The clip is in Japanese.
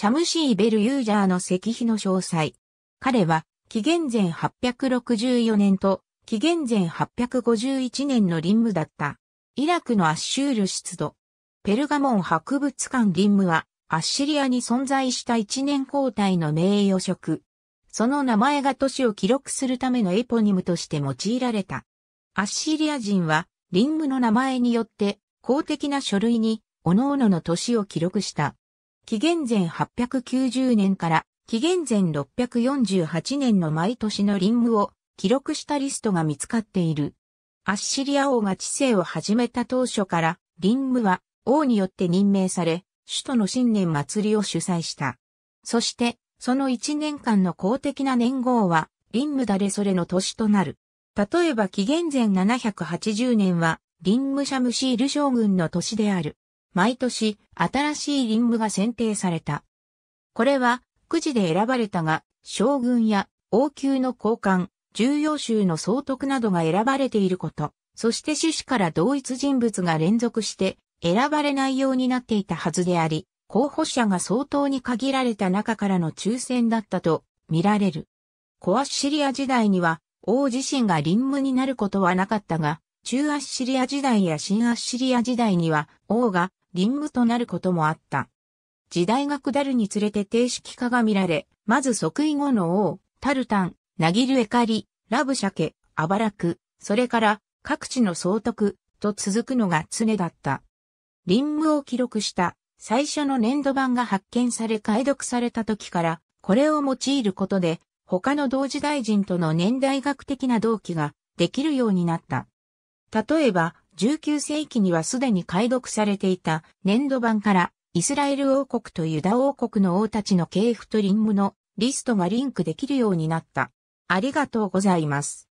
シャムシーベル・ユージャーの石碑の詳細。彼は、紀元前864年と、紀元前851年の臨務だった。イラクのアッシュール出土。ペルガモン博物館臨務は、アッシリアに存在した一年交代の名誉職。その名前が都市を記録するためのエポニムとして用いられた。アッシリア人は、臨務の名前によって、公的な書類に、各々の都市を記録した。紀元前890年から紀元前648年の毎年のリングを記録したリストが見つかっている。アッシリア王が治世を始めた当初から、リングは王によって任命され、首都の新年祭りを主催した。そして、その1年間の公的な年号は、リンムだれそれの年となる。例えば紀元前780年は、リンムシャムシール将軍の年である。毎年新しいリングが選定された。これは、くじで選ばれたが、将軍や王宮の交換、重要州の総督などが選ばれていること、そして種子から同一人物が連続して選ばれないようになっていたはずであり、候補者が相当に限られた中からの抽選だったと見られる。コアッシリア時代には王自身が臨務になることはなかったが、中アッシリア時代や新アッシリア時代には王が臨務となることもあった。時代が下るにつれて定式化が見られ、まず即位後の王、タルタン、ナギルエカリ、ラブシャケ、アバラク、それから各地の総督と続くのが常だった。臨務を記録した最初の年度版が発見され解読された時から、これを用いることで、他の同時代人との年代学的な同期ができるようになった。例えば、19世紀にはすでに解読されていた粘土版からイスラエル王国とユダ王国の王たちの系譜とリンムのリストがリンクできるようになった。ありがとうございます。